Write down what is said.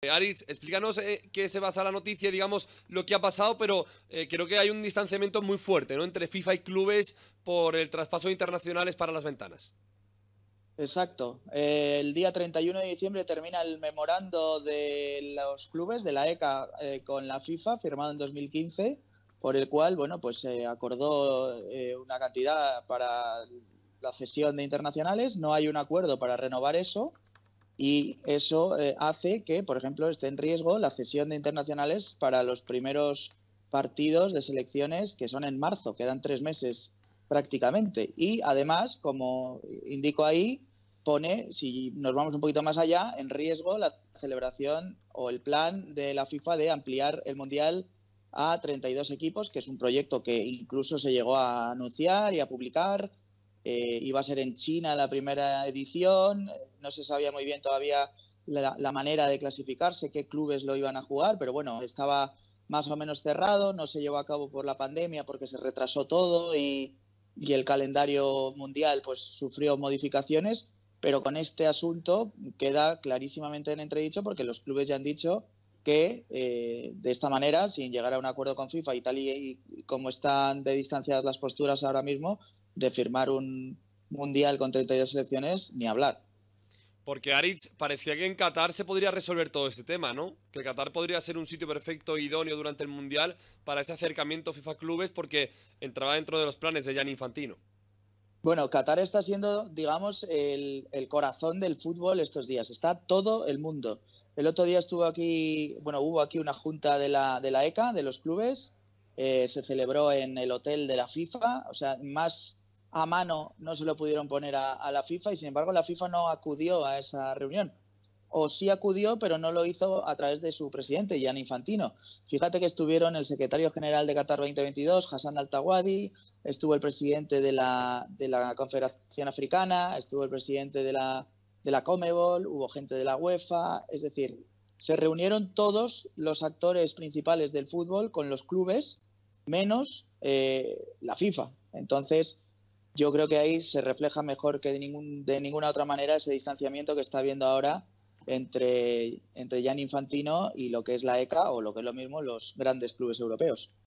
Eh, Aris, explícanos eh, qué se basa la noticia, digamos, lo que ha pasado, pero eh, creo que hay un distanciamiento muy fuerte ¿no? entre FIFA y clubes por el traspaso de internacionales para las ventanas. Exacto. el día 31 de diciembre termina el memorando de los clubes de la ECA con la FIFA, firmado en 2015, por el cual, bueno, pues se acordó una cantidad para la cesión de internacionales. No hay un acuerdo para renovar eso y eso eh, hace que, por ejemplo, esté en riesgo la cesión de internacionales para los primeros partidos de selecciones que son en marzo, quedan tres meses prácticamente. Y además, como indico ahí, pone, si nos vamos un poquito más allá, en riesgo la celebración o el plan de la FIFA de ampliar el Mundial a 32 equipos, que es un proyecto que incluso se llegó a anunciar y a publicar eh, iba a ser en China la primera edición, no se sabía muy bien todavía la, manera de clasificarse, qué clubes lo iban a jugar, pero bueno, estaba más o menos cerrado, no se llevó a cabo por la pandemia porque se retrasó todo y, el calendario mundial pues sufrió modificaciones, pero con este asunto queda clarísimamente en entredicho porque los clubes ya han dicho que eh, de esta manera, sin llegar a un acuerdo con FIFA y tal y, como están de distanciadas las posturas ahora mismo, de firmar un mundial con 32 selecciones, ni hablar. Porque Aritz parecía que en Qatar se podría resolver todo este tema, ¿no? Que Qatar podría ser un sitio perfecto idóneo durante el Mundial para ese acercamiento FIFA clubes porque entraba dentro de los planes de Jan Infantino. Bueno, Qatar está siendo, digamos, el, corazón del fútbol estos días. Está todo el mundo. El otro día estuvo aquí, bueno, hubo aquí una junta de la, ECA, e de los clubes. Eh, se celebró en el hotel de la FIFA. O sea, más a mano no se lo pudieron poner a, a la FIFA y, sin embargo, la FIFA no acudió a esa reunión o sí acudió, pero no lo hizo a través de su presidente, Gian Infantino. Fíjate que estuvieron el secretario general de Qatar 2022, Hassan Al-Tawadi, estuvo el presidente de la, Confederación Africana, estuvo el presidente de la, de Comebol, hubo gente de la UEFA, es decir, se reunieron todos los actores principales del fútbol con los clubes, menos eh, la FIFA. Entonces, yo creo que ahí se refleja mejor que de, ningún, de ninguna otra manera ese distanciamiento que está habiendo ahora entre, entre Jan Infantino y lo que es la ECA o lo que es lo mismo los grandes clubes europeos.